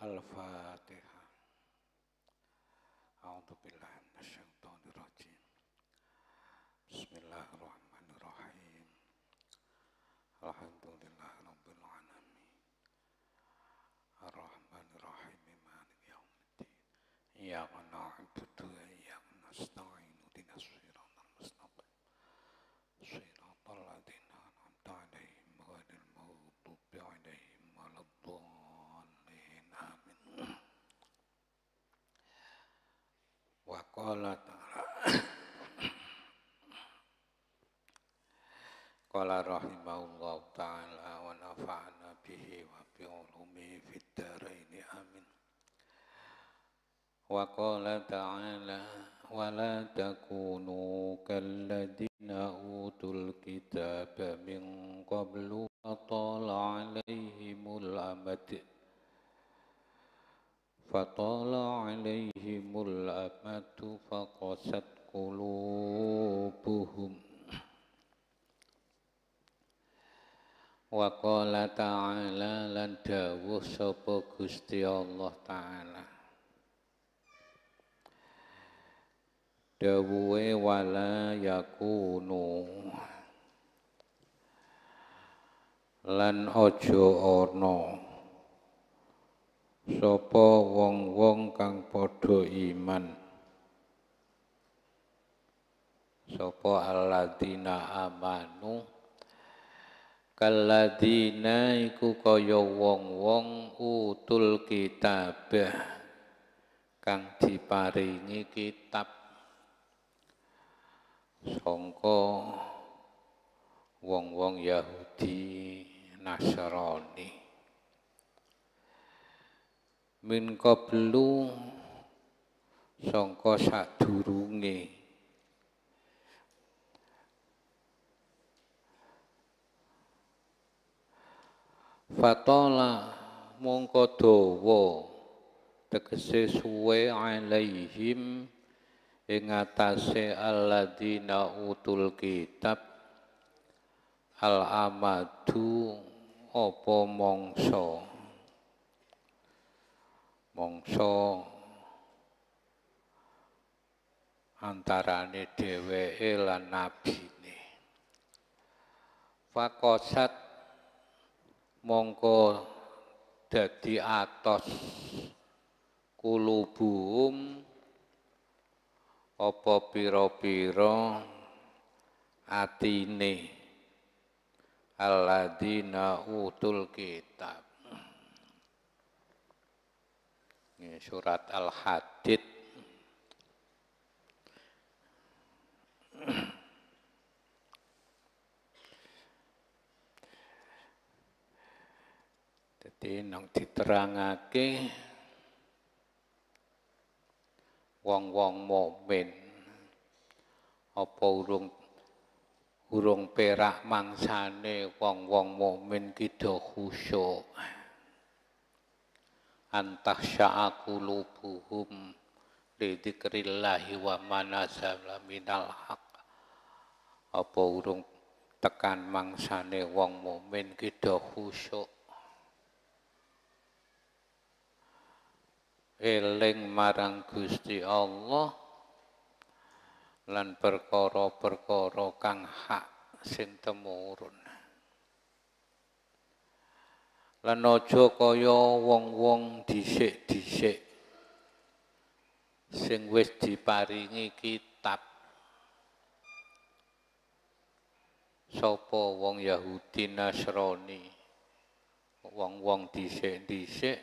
Al-Fatihah. A'udzu billahi minasyaitonir rajim. Bismillah. Qala ta'ala Qala rahimahullah ta'ala wa nafa'na bihi wa bi'ulumi fid daraini amin wa qala ta'ala wa la takunu kalladina utul kitaba min qablu wa tala alaihimul amad فطال عليهم الأمد فقست قلوبهم وقال تعالى لن دعوه سوف قستي الله تعالى دعوه ولا يكونوا Lan أجو أرنوه sapa wong-wong kang padha iman sapa aladina amanu kalladzina iku kaya wong-wong utul kitab kang diparingi kitab sangka wong-wong Yahudi Nasrani min qablu sangka sadurunge fatola mongko dawa tegese suwe alaihim ing ngatasé alladzina utul kitab al amadu apa mangsa mongso antarane dheweke lan nabine. Fakosat mongko dadi atos kulubuhum apa pira-pira atine alladzina utul kitab surat al hadid jadi nang diterangake wong-wong mukmin apa urung urung perak mangsane wong-wong mukmin kidho khusyuk antah lubuhum lidzikrillahi wa manazala minal haq apa urung tekan mangsane wong mumin kita khusyuk eling marang Gusti Allah lan perkara-perkara kang hak sing temurun lan aja kaya wong-wong dhisik-dhisik sing wis diparingi kitab sapa wong Yahudi Nasrani wong-wong dhisik-dhisik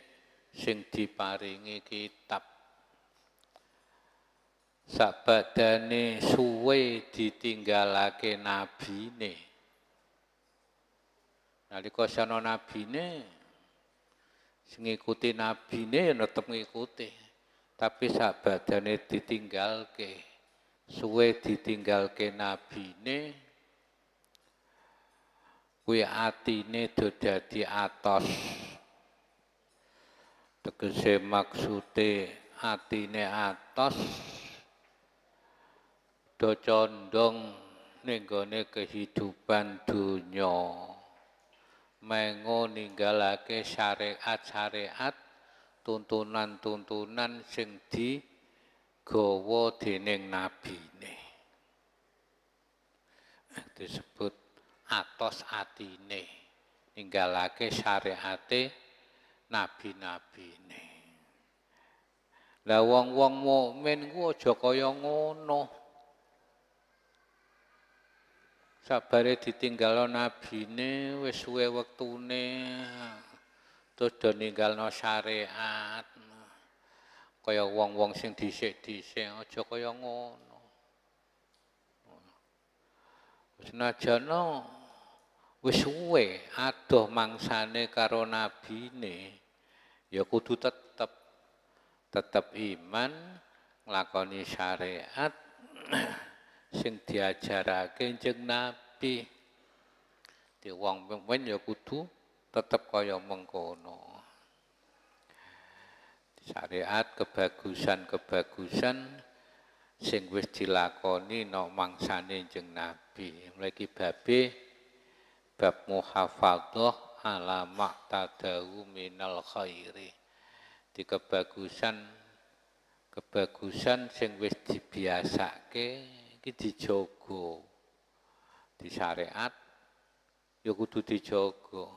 sing diparingi kitab sabadane suwe ditinggalake nabine Nalika sana ini sing ngikuti ini ya tetap ngikuti. Tapi ditinggal ke, Suwe ditinggal ke ditinggalke nabine kuwi atine do di atas, Tegese maksude atine atas, do condong ning kehidupan donya. mengo ninggalake syariat-syariat tuntunan-tuntunan sing di gawa dening nabine. Disebut atos atine ninggalake syariate nabi-nabine. Lah wong-wong mukmin ku aja kaya ngono. sabare ditinggalno nabine wis suwe wektune terus do ninggalno syariat kaya wong-wong sing dhisik-dhisik aja kaya ngono wis najana wis suwe adoh mangsane karo nabine ya kudu tetep tetep iman nglakoni syariat sing diajarake jeng Nabi. Di wong mukmin ya kudu tetep kaya mengkono. Syariat kebagusan-kebagusan sing wis dilakoni nok mangsane jeng Nabi. Mleki babe bab muhafadzah ala maqtadau minal khairi. Di kebagusan kebagusan sing wis dibiasake iki dijogo. Di syariat ya kudu dijogo.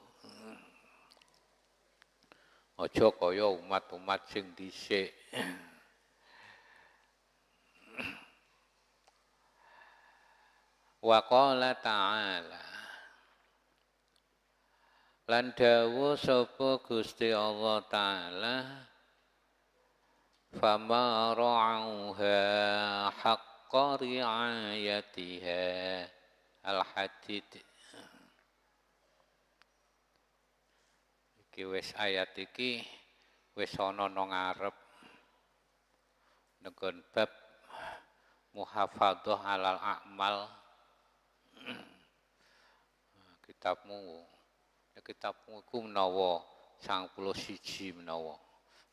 Aja kaya umat-umat sing dhisik. Wa qala ta'ala Lan dawuh sapa Gusti Allah taala famarauha haq حق رعايتها Al-Hadid Iki wis ayat iki wis ana nang ngarep nggon bab muhafadhah alal a'mal kitabmu kitabmu ku menawa 91 menawa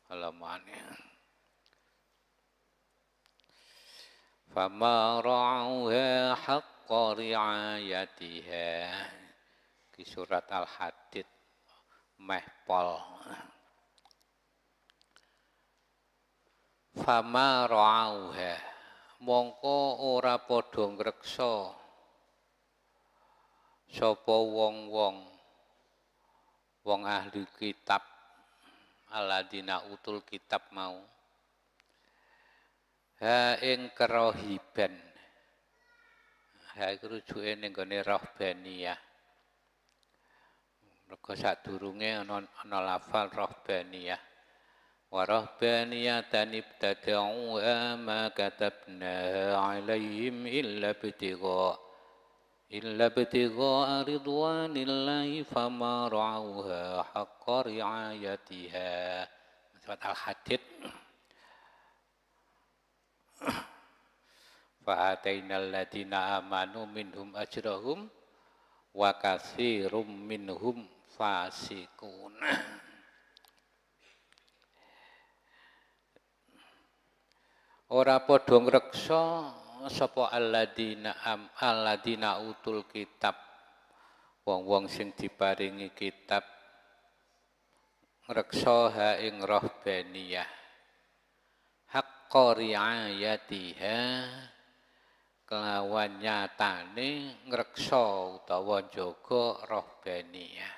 halamane Fama ra'auha haqqa ri'ayatiha. Di surat Al-Hadid Mehpol. Fama ra'auha. Mongko ora padha ngreksa sapa wong-wong wong ahli kitab aladina utul kitab mau ha ing kerohiben ha iku rujuke ning gone rohbaniyah mergo sadurunge ana ana lafal rohbaniyah wa rohbaniyah dan ibtada'u ma katabna alaihim illa bitigha illa bitigha ridwanillahi fama ra'uha haqqa ri'ayatiha al-hadid Fa'atainal ladina amanu minhum ajrahum wa katsirum minhum fasikun. Ora padha ngreksa sapa alladina am alladina utul kitab. Wong-wong sing diparingi kitab ngreksa ha ing rohbaniyah. qari'ayatiha kelawan nyatane ngreksa utawa jaga rohbaniyah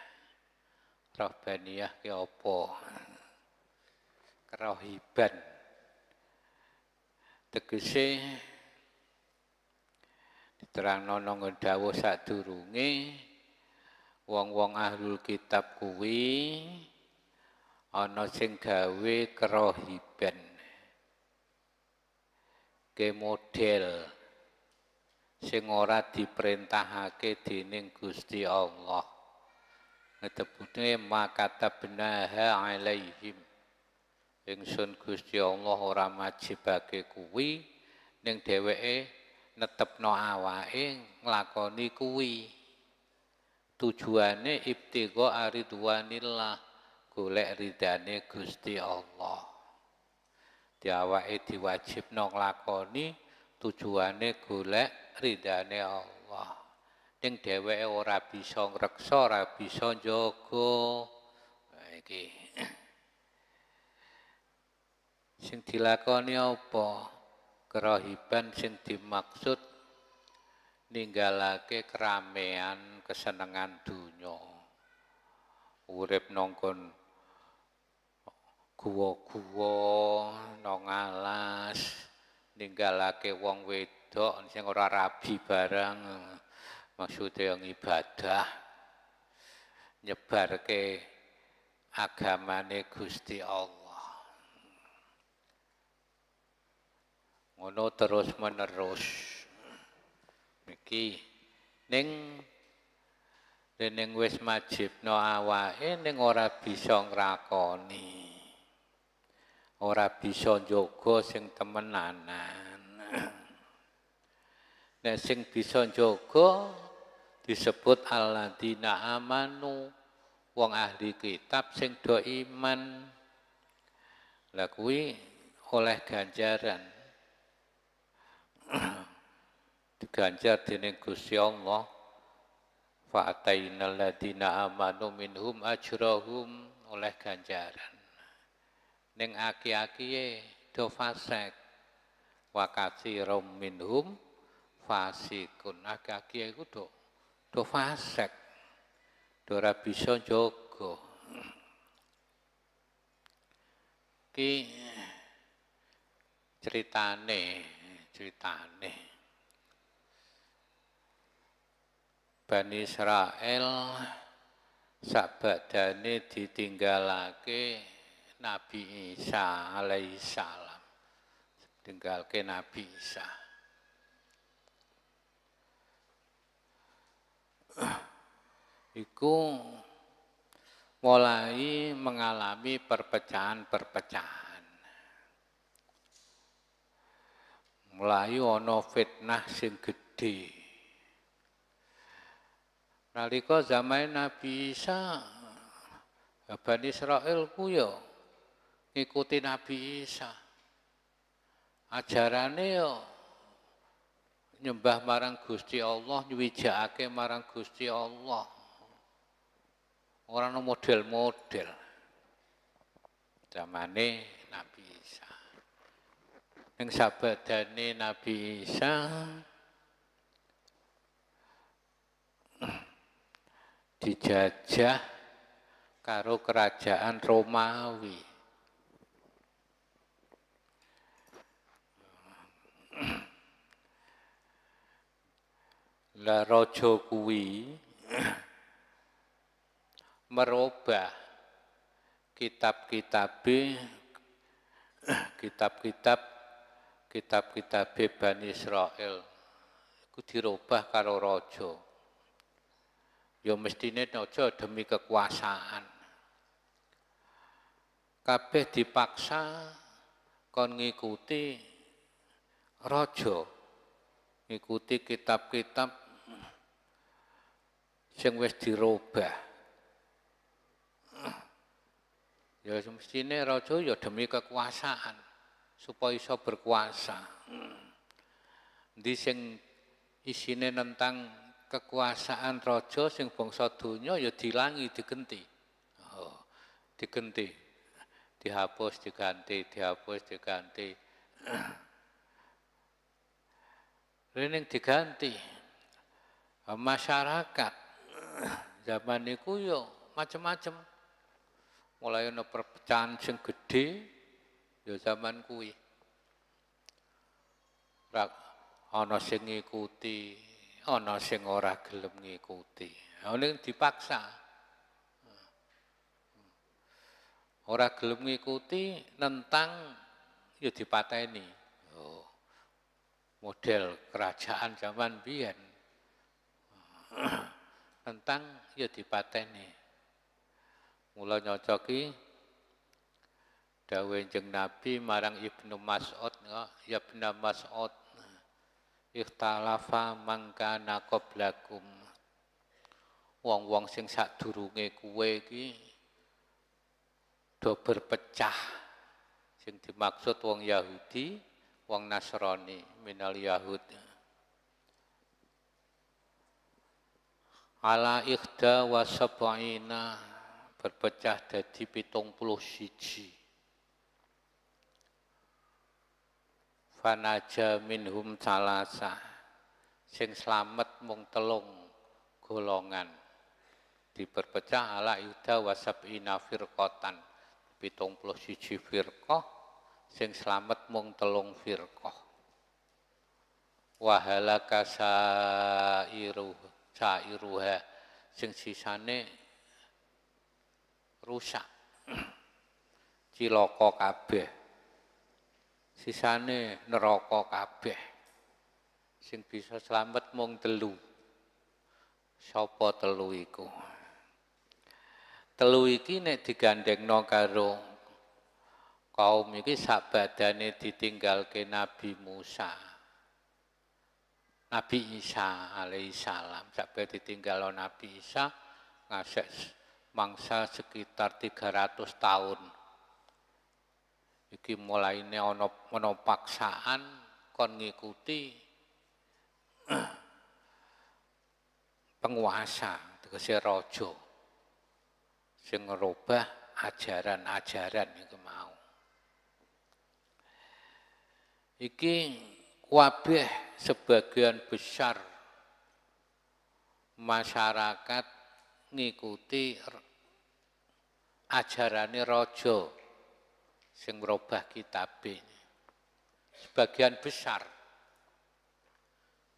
rohbaniyah ki apa kerohiban tegese diterang nono ngedawa sadurunge wong-wong ahlul kitab kuwi ana sing gawe kerohiban ke model sing ora diperintahake dening Gusti Allah. Ngetebune makatabnaha alaihim. Ingsun Gusti Allah ora majibake kuwi ning dheweke netepno awake nglakoni kuwi. Tujuane ibtigha aridwanillah, golek ridane Gusti Allah. diawake diwajib nong lakoni tujuane golek ridane Allah ning dheweke ora bisa ngreksa ora bisa njogo iki sing dilakoni apa kerohiban sing dimaksud ninggalake keramaian kesenangan dunya urip nongkon kon kuwo-kuwo, nang alas ninggalake wong wedok sing ora rabi bareng maksude yang ibadah nyebarke agamane Gusti Allah ngono terus menerus iki ning dening wis majibno awake ning ora bisa ngrakoni ora bisa njogo sing temenanan. Nek sing bisa njogo disebut alladzina amanu wong ahli kitab sing do iman. Lah kuwi oleh ganjaran. Diganjar dening Gusti Allah. Fa'atainal ladina amanu minhum ajrahum oleh ganjaran ning aki-akiye do fasek wa katsirum minhum fasikun aki aki e iku do do fasek do ora jogo ki ceritane ceritane Bani Israel sabadane ditinggalake Nabi Isa alaihissalam. ke Nabi Isa. Iku mulai mengalami perpecahan-perpecahan. Mulai ono fitnah sing gedhe. Nalika zaman Nabi Isa Bani Israel kuyo ngikuti Nabi Isa. Ajarane yo nyembah marang Gusti Allah, nyuwijaake marang Gusti Allah. Orang model-model. Zamane Nabi Isa. Ning sabadane Nabi Isa dijajah karo kerajaan Romawi. Lah rojo kuwi merubah kitab-kitab kitab-kitab kitab-kitab Bani Israel itu dirubah karo rojo, Ya mestine rojo demi kekuasaan. Kabeh dipaksa kon ngikuti rojo ngikuti kitab-kitab sing wis dirubah. Ya semestine raja ya demi kekuasaan supaya iso berkuasa. Di sing isine tentang kekuasaan raja sing bangsa donya ya dilangi digenti. Oh, digenti. Dihapus diganti, dihapus diganti. Rening diganti. Masyarakat zaman itu yo macam macem Mulai ada perpecahan yang gede yo zaman kuwi. Rak ana sing ngikuti, ana sing ora gelem ngikuti. Ning dipaksa. Ora gelem ngikuti nentang ya dipateni. Oh. Model kerajaan zaman biyen. tentang ya dipateni. Mula nyocoki dawe jeng Nabi marang Ibnu Mas'ud ya Ibnu Mas'ud ikhtalafa mangka qablakum wong-wong sing sadurunge kuwe iki do berpecah sing dimaksud wong Yahudi wong Nasrani minal Yahudi ala ikhda wa sabaina berpecah dadi pitung puluh siji fanaja minhum salasa sing selamat mung telung golongan diperpecah ala ikhda wa sabaina firqatan pitung puluh siji firqah sing selamat mung telung firqah wahalaka sairuhu jairuha sing sisane rusak ciloko kabeh sisane neraka kabeh sing bisa selamat mung telu sapa telu iku telu iki nek digandengno karo kaum iki sabadane ditinggalke Nabi Musa Nabi Isa alaihissalam sampai ditinggal oleh Nabi Isa ngasih mangsa sekitar 300 tahun. Iki mulai neonopaksaan ono paksaan kon ngikuti penguasa tegese rojo sing ngerubah ajaran-ajaran itu mau. Iki kuabeh sebagian besar masyarakat ngikuti ajarannya rojo sing merubah kitab sebagian besar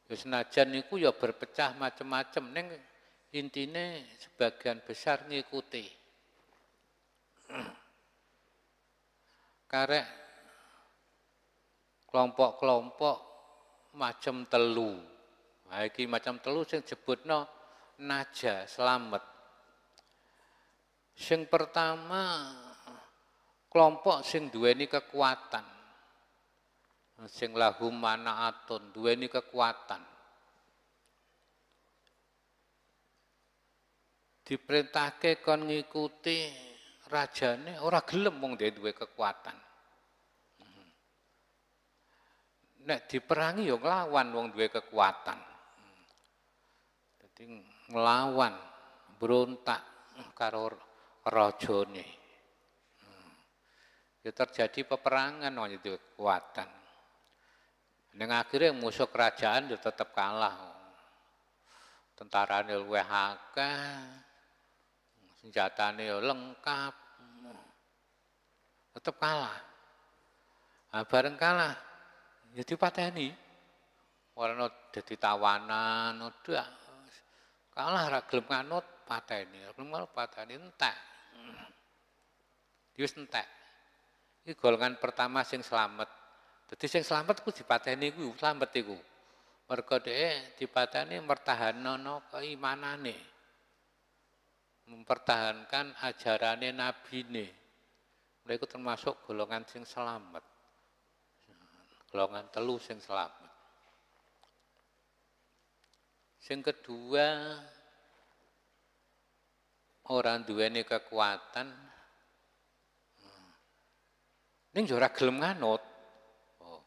ya senajan niku ya berpecah macam-macam neng intine sebagian besar ngikuti karek kelompok-kelompok macam telu. Nah, iki macam telu sing disebutno naja, selamat. Sing pertama kelompok sing duweni kekuatan. Sing lahum dua duweni kekuatan. Diperintahke kon ngikuti rajane ora gelem wong duwe kekuatan. nek diperangi yo ya nglawan wong duwe kekuatan. Dadi nglawan, berontak karo rajane. Ya terjadi peperangan wong duwe kekuatan. Ning akhirnya musuh kerajaan yo ya tetep kalah. Tentarane luwih akeh, senjatane ya lengkap. Tetep kalah. Nah, bareng kalah, ya dipateni. warna jadi tawanan, udah kalah ra gelem nganut pateni, gelem nganut pateni entek. dius entek. Ini golongan pertama sing selamat. jadi sing selamat ku dipateni ku selamat iku. Mergo dhek dipateni mertahanana keimanane. Mempertahankan nabi nih. Mereka termasuk golongan sing selamat golongan telu sing selamat. Sing kedua orang dua ini kekuatan hmm. ini juga orang gelem nganut. Oh,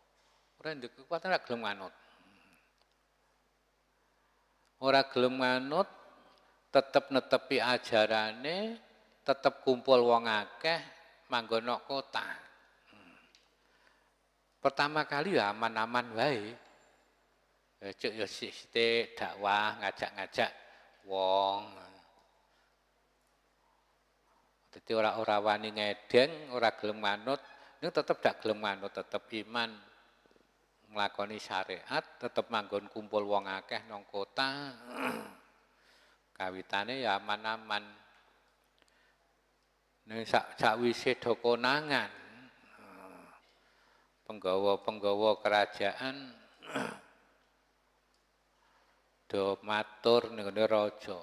orang kekuatan ora gelem nganut. Hmm. Ora gelem nganut tetep netepi ajarane, tetap kumpul wong akeh manggonok kota. Pertama kali ya aman-aman baik eh, Cek ya dakwah ngajak-ngajak wong. jadi ora-ora wani ngedeng, ora gelem manut, ini tetap dak gelem manut, tetap iman melakoni syariat, tetap manggon kumpul wong akeh nongkota kota. Kawitane ya aman-aman. Nek sak sakwise toko nangan penggawa-penggawa kerajaan do matur niku raja.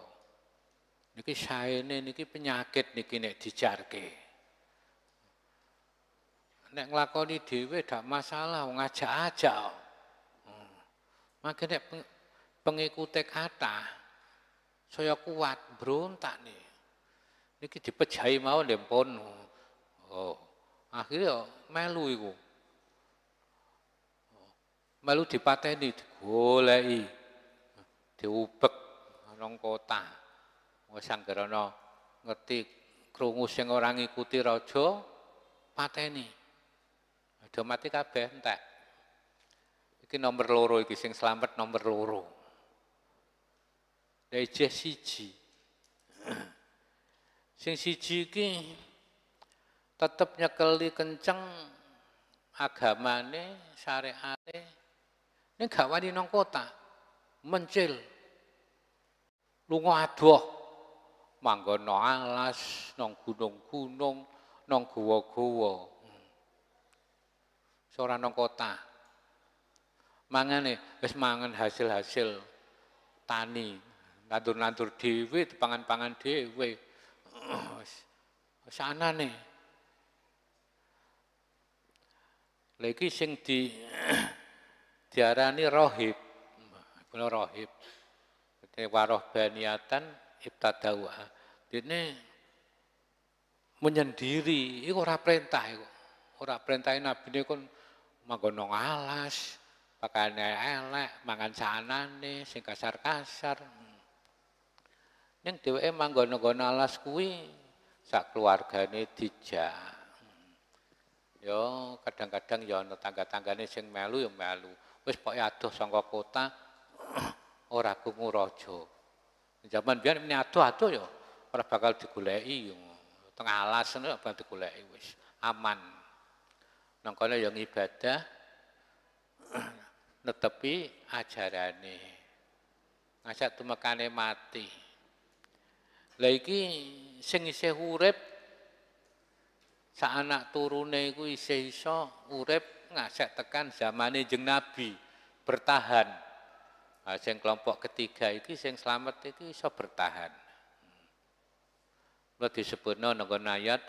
Niki saene niki penyakit niki nek dijarke. Nek nglakoni dhewe dak masalah ngaca ajak Hmm. Maka nek pengikute kata saya kuat berontak nih. Niki dipejahi mau lempon. Oh, akhirnya melu iku melu dipateni digoleki diubek nang kota wis ngerti krungu sing ora ngikuti raja pateni aja mati kabeh entek iki nomor loro iki sing selamat nomor loro Dajah siji sing siji iki tetep nyekeli kenceng agamane syariate ini gak wani nang kota. Mencil. lungo aduh Manggon no alas, nang gunung-gunung, nang guwa-guwa. Seorang hmm. nang kota. Mangane wis mangan hasil-hasil tani, nandur-nandur dhewe, pangan-pangan dhewe. Sana nih. Lagi sing di diarani rohib. puno rohib. waroh baniatan ibtadawa. ini menyendiri itu ora perintah iku. Ora perintah Nabi ini kon kan menggunung alas, pakaian elek, mangan sanane sing kasar-kasar. Ning emang gono gono alas kui sak keluarga ini dijak. Yo kadang-kadang yo ana tangga tangganya sing melu yo melu. wis pokoke aduh saka kota ora kungu raja. Zaman biyen ini aduh-aduh ya ora bakal digoleki tengah alas ora bakal digoleki wis aman. Nang kene ya ngibadah netepi ajarane. Ngajak tumekane mati. Lah iki sing isih urip sak anak turune iku isih iso urip saya tekan ini jeng Nabi bertahan. Nah, sing kelompok ketiga itu, sing selamat itu so bertahan. Lo disebutno nenggon ayat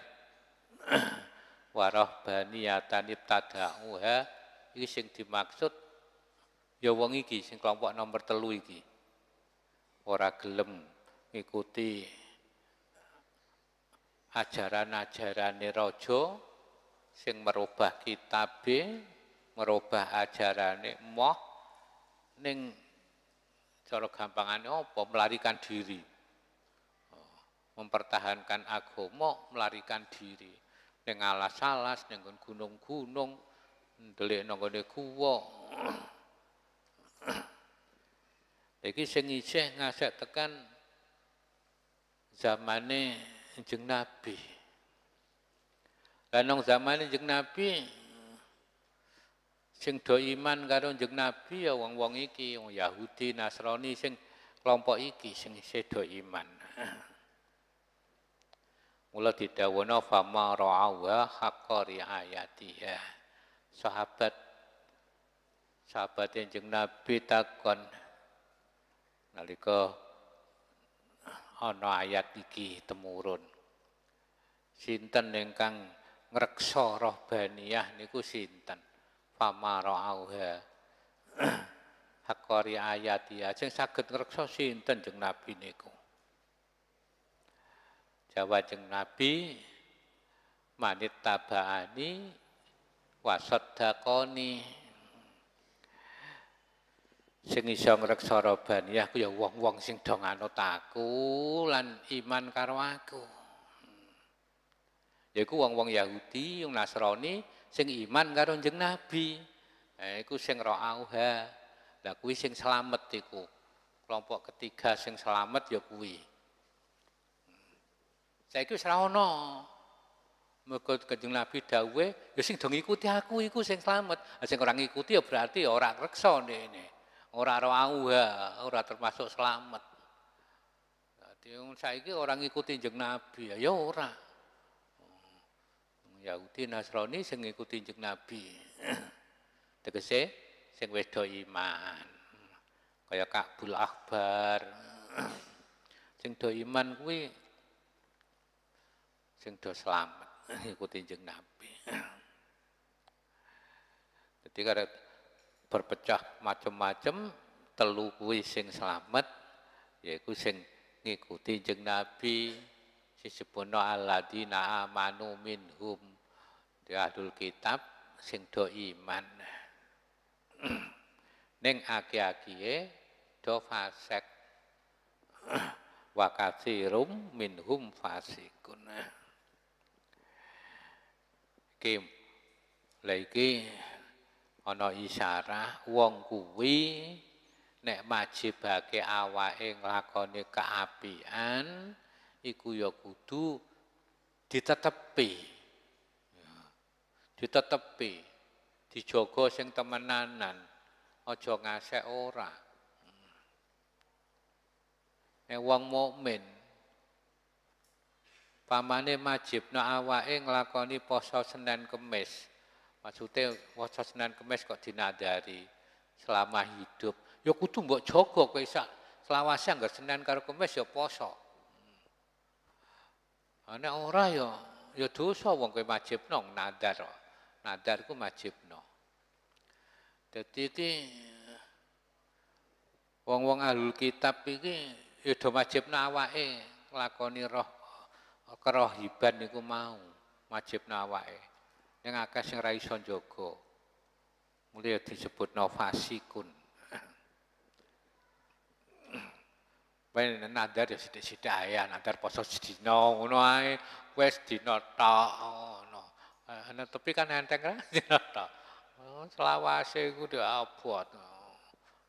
warahbaniyatan ibtada'uha iki sing dimaksud ya wong iki sing kelompok nomor telu iki. Ora gelem ngikuti ajaran-ajarane raja sing merubah kitab, merubah ajarane moh ning cara gampangane apa melarikan diri. Oh, mempertahankan agama, melarikan diri. Ning alas-alas ning gunung-gunung, ndelik nang gone kuwa. Iki sing isih ngasek tekan zamane Kanjeng Nabi. Ganong zaman jeng Nabi sing do iman karo jeng Nabi ya wong-wong iki, wong Yahudi, Nasrani sing kelompok iki sing sedo iman. Mula didawuhna fama Hakori haqqa ya. Sahabat sahabat yang jeng Nabi takon naliko ono ayat iki temurun. Sinten kang ngreksa rohbaniyah niku sinten famarauha hakori ayat ya sing saged ngreksa sinten jeng nabi niku Jawa jeng nabi manit tabaani wasaddaqani sing iso ngreksa rohbaniyah ku ya wong-wong sing do aku lan iman karo aku yaiku wong-wong Yahudi, wong Nasrani sing iman karo jeng Nabi. Eh iku sing ra'auha. Lah kuwi sing selamat iku. Kelompok ketiga sing selamat ya kuwi. Saiki wis ra ono. jeng Kanjeng Nabi Dawe, ya sing do ngikuti aku iku sing selamat, Lah sing ora ngikuti ya berarti ya ora reksa orang Ora ra'auha, ora termasuk Yang Dadi saiki orang ikuti jeng Nabi ya ya ora. Yahudi Nasrani sing ngikuti jeneng Nabi. Tegese sing wis iman. Kaya Ka'bul Akbar. sing do iman kuwi sing do selamat ngikuti jeneng Nabi. Jadi karena berpecah macam-macam telu kuwi sing selamat yaiku sing ngikuti jeneng Nabi di alladzina amanu minhum di ahlul kitab sing do iman ning aki-akiye do fasik, fasek wakasirum minhum fasikun iki lagi ana isyarah wong kuwi nek majibake awake nglakoni keapian iku ya kudu ditetepi ditetepi, dijogo sing temenanan, ojo ngasih ora. Hmm. Nek wong mukmin pamane majib na awake nglakoni poso Senin Kemis. Maksudnya poso Senin Kemis kok dinadari selama hidup. Ya kudu mbok jaga kowe sak selawase anggar Senin karo Kemis ya poso. Ana hmm. ora ya ya dosa wong kowe majib nong nadar. nadar ku no. Jadi ini wong-wong ahlul kitab ini itu do no awa'e lakoni roh kerohiban niku mau majibno no awa'e yang akas yang raison njaga. mulia disebut fasikun. Wen nadar ya sithik-sithik ayah, nadar poso sedina ngono ae, wis dina tok. Eh, tapi kan enteng kan ta. Eh, selawase iku abot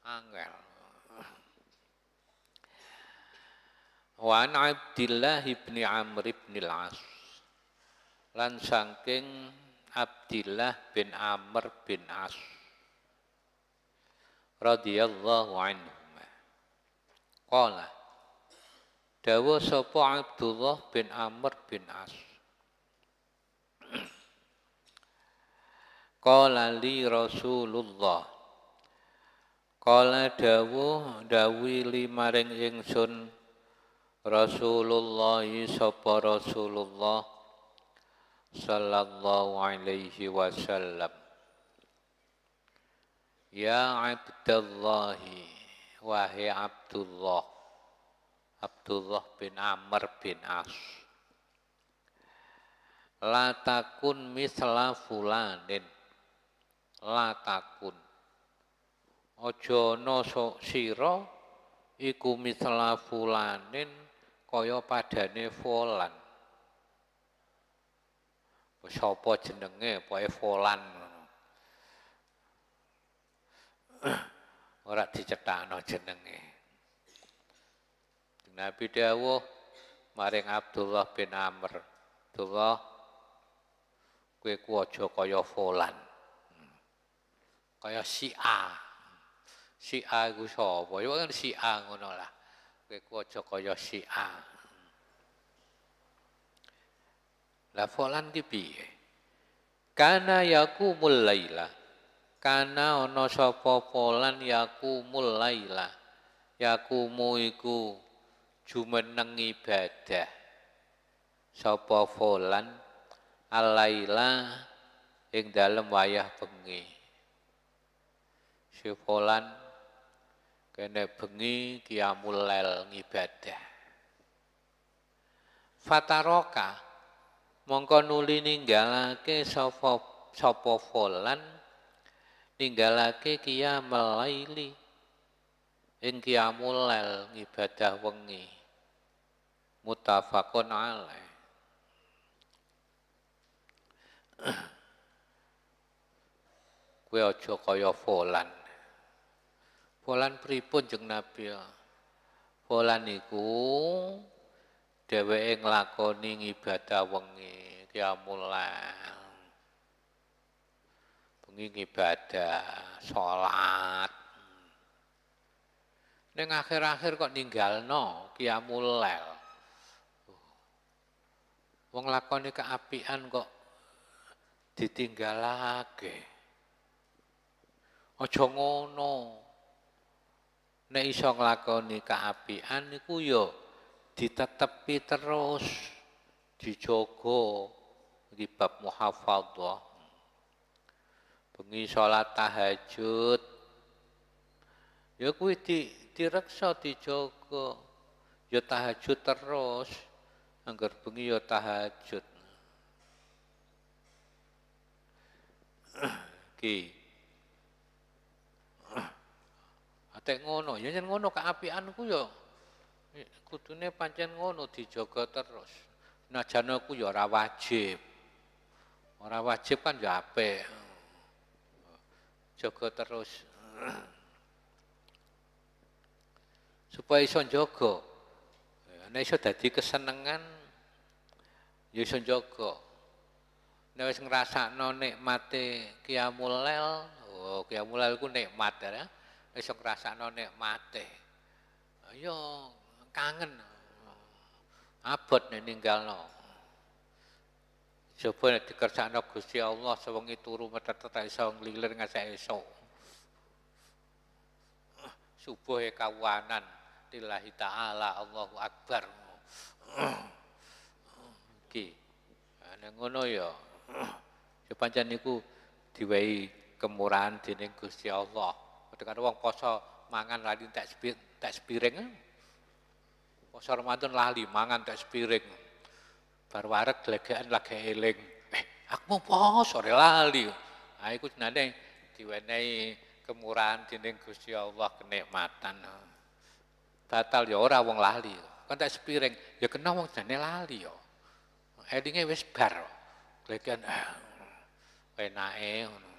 Angel. Wa an Abdillah ibni Amr ibn al-As. Lan saking Abdillah bin Amr bin As. radhiyallahu anhu. Qala Dawa sapa Abdullah bin Amr bin As Qala li Rasulullah. Qala dawu dawi maring ingsun Rasulullah sapa Rasulullah sallallahu alaihi wasallam. Ya Abdullah, wahai Abdullah. Abdullah bin Amr bin As. Latakun misla fulanin la takun. Aja ana siro iku misla fulanin kaya padane fulan. Sapa jenenge poe folan ngono. Ora dicethakno jenenge. Nabi dawuh maring Abdullah bin Amr, Abdullah kowe ku aja kaya fulan kaya Syiah. Syiah iku sapa? Ya kan A ngono lah. Kowe aja kaya A. Lah folan ki piye? Kana yakumul laila. Kana ana sapa fulan yakumul laila. Yakumu iku jumeneng ibadah. Sapa fulan alaila ing dalem wayah bengi. Jebolan kene bengi kiamul lel ngibadah. Fataroka mongko nuli ninggalake sopo sopo fulan ninggalake kia melaili ing kiamul lel ngibadah wengi. mutafakun alaih. Kue ojo kaya folan. Polan pripun jeng Nabi? Polan niku dheweke nglakoni ibadah wengi qiyamul bengi ibadah, salat. Ning akhir-akhir kok ninggalno qiyamul lail. Wong lakoni keapian kok ditinggalake. Aja ngono nek iso nglakoni kaapian niku ya ditetepi terus dijogo iki bab muhafadzah bengi salat tahajud ya kuwi di direksa dijogo ya tahajud terus anggar bengi ya tahajud iki Tek ngono, ya yen ngono keapian ku yo kudune pancen ngono dijogo terus. Najan ku yo ora wajib. Ora wajib kan yo apik. Jaga terus. Supaya iso jaga. Nek iso dadi kesenengan yo iso jaga. Nek wis ngrasakno nikmate kiamulel, oh kiamulel ku nikmat ya. iso ngrasakno nikmate. Ayo iya, kangen abot nek ninggalno. Coba nek dikersakno Gusti Allah sewengi turu metetet iso nglilir ngasih esok. Subuh e kawanan lillahi taala Allahu akbar. ki Ana ngono ya. Sepanjang niku diwehi kemurahan dening Gusti Allah. Padha uang kosong poso mangan lali tak spiring, sepiring. Poso Ramadan lali mangan tak sepiring. Bar warak glegekan lagi eling. Eh, aku mau poso re lali. Ah iku jenenge diwenehi kemurahan dening Gusti Allah kenikmatan. Batal ya ora wong lali. Kan tak sepiring ya kena wong jenenge lali ya. Elinge wis bar. Glegekan eh, enake ngono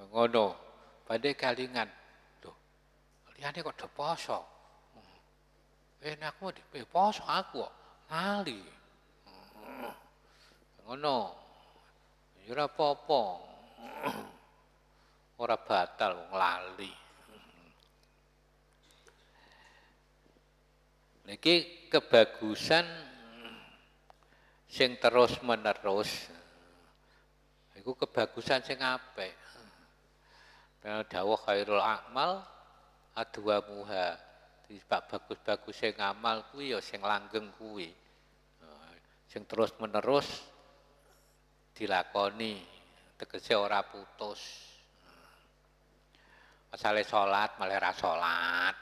ngono pada kalingan tuh liyane kok do poso ben hmm. eh, aku di eh, poso aku ngali lali hmm. ngono ya ora popo hmm. ora batal wong lali niki kebagusan sing terus menerus aku kebagusan sing apik dawah khairul akmal adwa muha pak bagus-bagus yang ngamal, kuwi ya sing langgeng kuwi sing terus menerus dilakoni tegese ora putus masalah sholat malah ra salat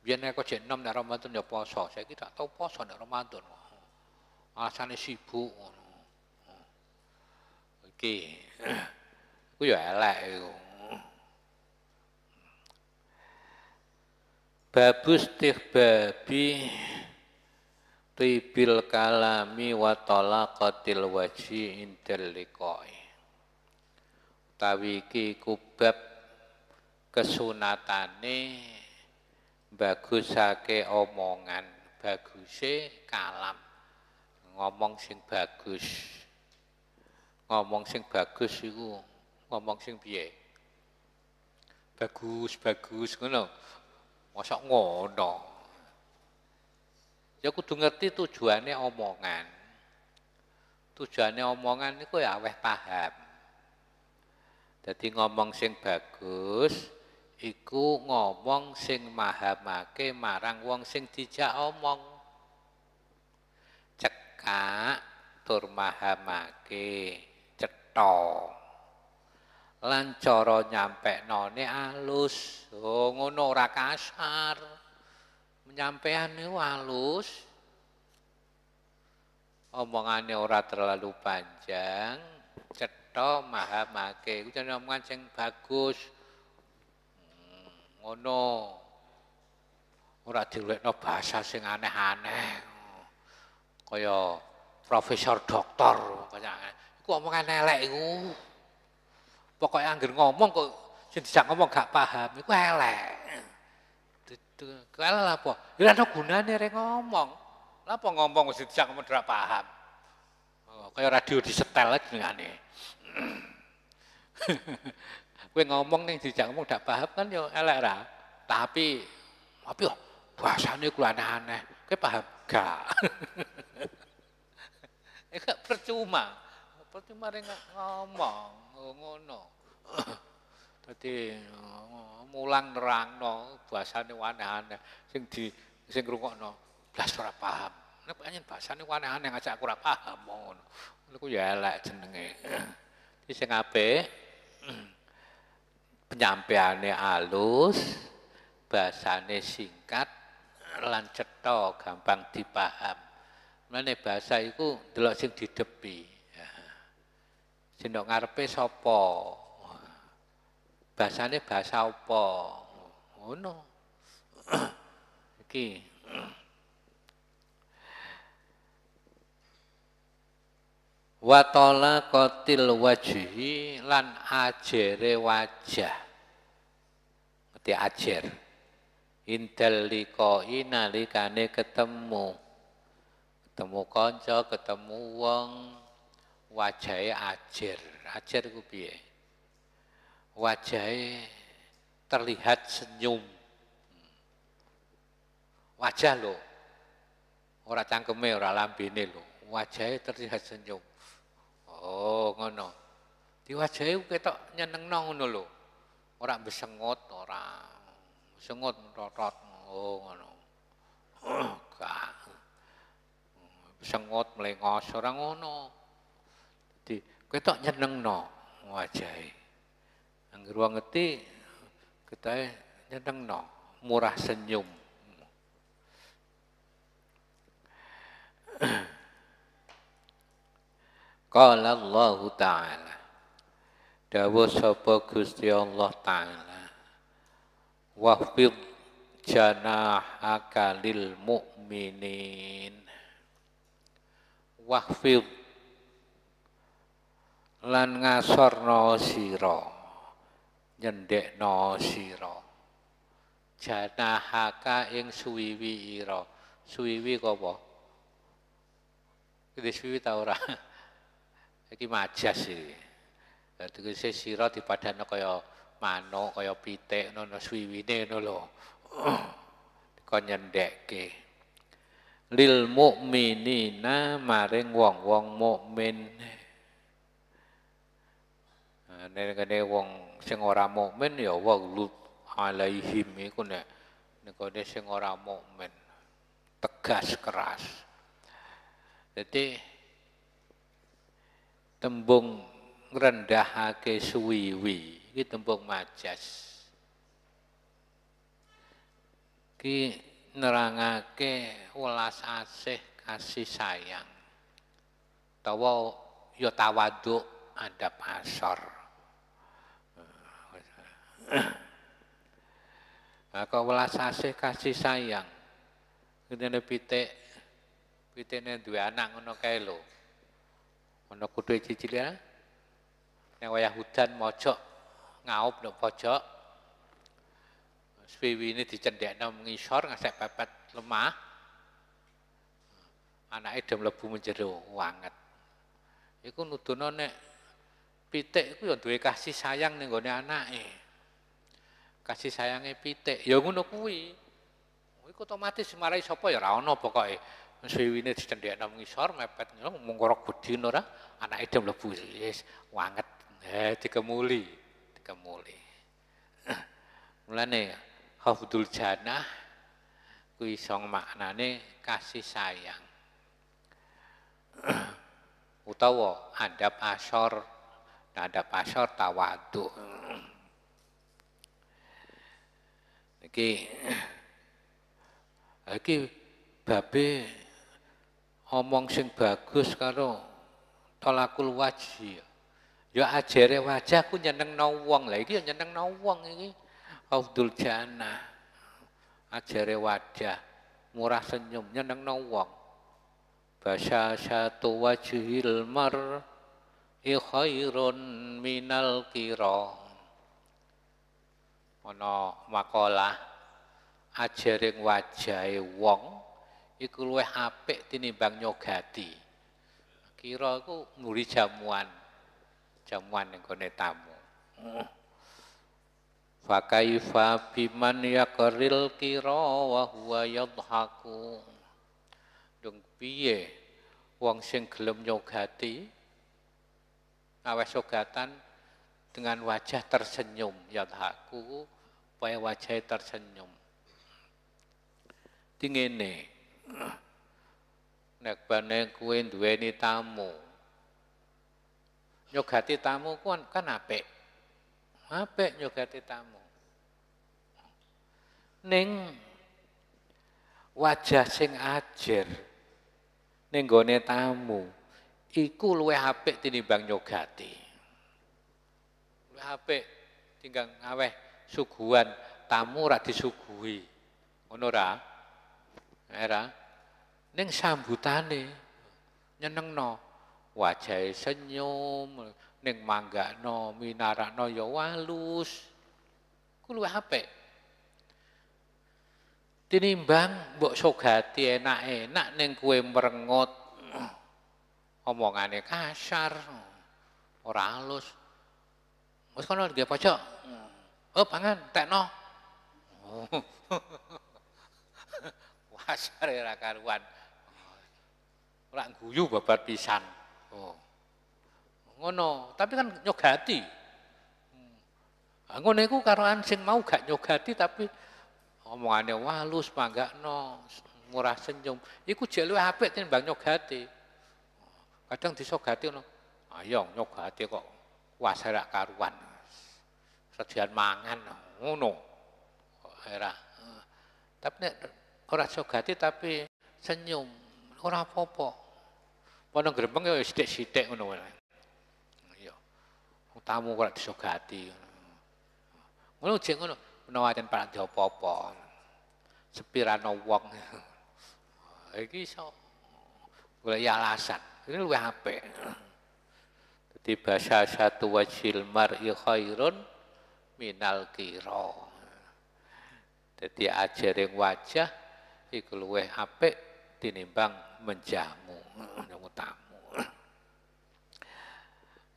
Biar nek kok enom nek Ramadan ya poso saiki tak tau poso nek Ramadan alasane sibuk ngono Okay. ku ya elek iku Babus babi, tibil kalami wa talaqatil waji intelikoi. liqai. Utawi iki kesunatane bagusake omongan, baguse kalam. Ngomong sing bagus. Ngomong sing bagus iku ngomong sing piye? Bagus, bagus ngono. Mosok ngono. Ya kudu ngerti tujuannya omongan. Tujuannya omongan itu ya aweh paham. Jadi ngomong sing bagus, iku ngomong sing mahamake marang wong sing dijak omong. Cekak tur mahamake cetha. lan cara nyampe none alus oh ngono ora kasar menyampaiannya alus, omongannya ora terlalu panjang ceto maha make ujian omongan yang bagus hmm, ngono ora dilihat no bahasa sing aneh-aneh kaya profesor doktor kaya aku omongan elek gue Pokoknya angger ngomong kok sing dijak ngomong gak paham iku elek. Kelele apa? Ya ana gunane rek ngomong. Lah apa ngomong wis dijak ngomong ora paham. Oh, kaya radio disetel jenengane. Kowe ngomong ning dijak ngomong gak paham kan ya elek ra. Tapi tapi oh, bahasane kuwi aneh-aneh. Kowe paham gak? Enggak percuma. Pati mari ngomong ngono. Dadi eh, mulang nerangno bahasane aneh-aneh sing di sing ngrungokno blas ora paham. Nek pancen bahasane aneh-aneh ngajak aku ora paham ngono. Niku ya elek jenenge. Dadi sing apik penyampaiane alus, bahasane singkat lan cetha, gampang dipaham. mana bahasa itu, delok sing didepi. Sendok ngarepe sopo, Basane bahasa apa? Ngono. Iki. Watola kotil wajhi lan ajere wajah. Ngerti ajer. Indal likoi nalikane ketemu. Ketemu konco ketemu wong, wajahe ajer. Ajer ku piye? Wajahe terlihat senyum. Wajah lo. Ora cangkeme, ora lambene lo. Wajahe terlihat senyum. Oh, ngono. Di wajahe ketok nyenengno ngono lo, Ora besengot, ora sengot rotot. Oh, ngono. Gak. Sengot melengos orang ngono. cái Jadi ketok nyeneng no wajai. Ang ruang ngeti kita nyeneng no murah senyum. Qala Allah Ta'ala Dawa sapa Gusti Allah Ta'ala Wahfid janahaka lil mu'minin Wahfid lan ngasorno nyendek nyendhekno sira janahaka ing suwiwi iro suwiwi apa iki suwiwi ta ora iki majas iki tegese siro dipadhano kaya mano kaya pitik ngono suwiwine no lo, kon ke lil mukminina maring wong-wong mukmin nekane wong sing ora mukmin ya waghlub alaihim iku nek nekane sing ora mukmin tegas keras dadi tembung ngrendahake suwiwi iki tembung majas ki nerangake welas asih kasih sayang tawa yotawaduk tawaduk pasar. Nah, Kau welas asih kasih sayang. Ngene pitik pitine duwe anak ngono kae lho. Ono kudu cicil ya. Nek wayah hudan mojok ngaup nek pojok. Wiwine dicendhekno ngisor ngasih pepet lemah. anak itu mlebu menjero wanget. Iku nuduno nek pitik iku ya duwe kasih sayang ning gone anake kasih sayangnya pitik. Ya ngono kuwi. Iku otomatis marai sapa ya ora ana pokoke. Suwiwine dicendhekno ngisor mepet ya ngono mung ora gedhi ora anake dhewe mlebu wis wanget. Eh dikemuli, dikemuli. Mulane hafdul janah kuwi song maknane kasih sayang. utawa ada pasor ada pasor tawadu Iki eh, iki babe omong sing bagus karo tolakul wajhi. Ya, ya ajere wajah ku nyenengno wong. Lah iki ya nyenengno wong iki Abdul Jannah. Ajere wajah murah senyum nyenengno wong. Basya satu wajhil mar khairun minal kira ana makalah ajaring wajahe wong iku luwih apik tinimbang nyogati kira iku nguri jamuan jamuan ning gone tamu Fakaifa biman yaqril kira wa huwa yadhaku dung piye wong sing gelem nyogati awes nah, sogatan dengan wajah tersenyum yadhaku supaya wajahnya tersenyum. Dingene. Nek kuen dua ini tamu. Nyogati tamu kuan kan ape, kan ape nyogati tamu. neng wajah sing ajar, neng gone tamu iku luwe ape tinimbang nyogati. Luwih ape, tinggal ngaweh, suguhan tamu ra disuguhi. Ngono ra? Era eh, ning sambutane nyenengno. wajah senyum, ning manggakno, minarakno ya walus. Ku luwih apik. Tinimbang mbok sogati enak-enak ning kue merengut. Omongane kasar, ora halus. Wis kono nggih pojok. Oh eh, pangan, tekno. Oh. Wasare ra karuan. Ora oh. guyu babat pisan. Oh. Ngono, tapi kan nyogati. Hmm. Ah, ngono iku karoan sing mau gak nyogati tapi omongane walus manggakno, murah senyum. Iku jek luwih apik timbang nyogati. Kadang disogati ngono. Ayo ah, iya, nyogati kok wasare karuan sajian mangan ngono ora eh. tapi nek ora sogati tapi senyum ora apa-apa ana grembeng ya sithik-sithik ngono ya tamu ora disogati ngono jek ngono menawa ten parang apa-apa sepirana wong iki iso golek alasan ini luwih apik dadi bahasa satu wajil mar'i khairun minal kiro. Jadi ajaring wajah iku luwih apik tinimbang menjamu menjamu tamu.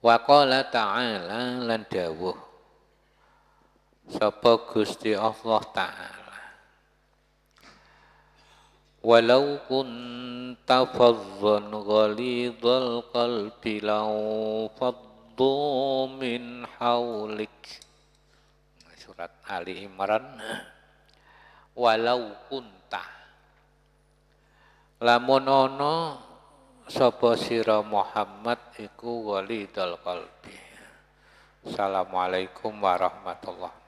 Wa ta'ala lan dawuh sapa Gusti Allah taala Walau kunta fadzan ghalidhal qalbi lau faddu min hawlik surat Ali Imran walau kunta lamun ana sapa sira Muhammad iku walidul qalbi Assalamualaikum warahmatullahi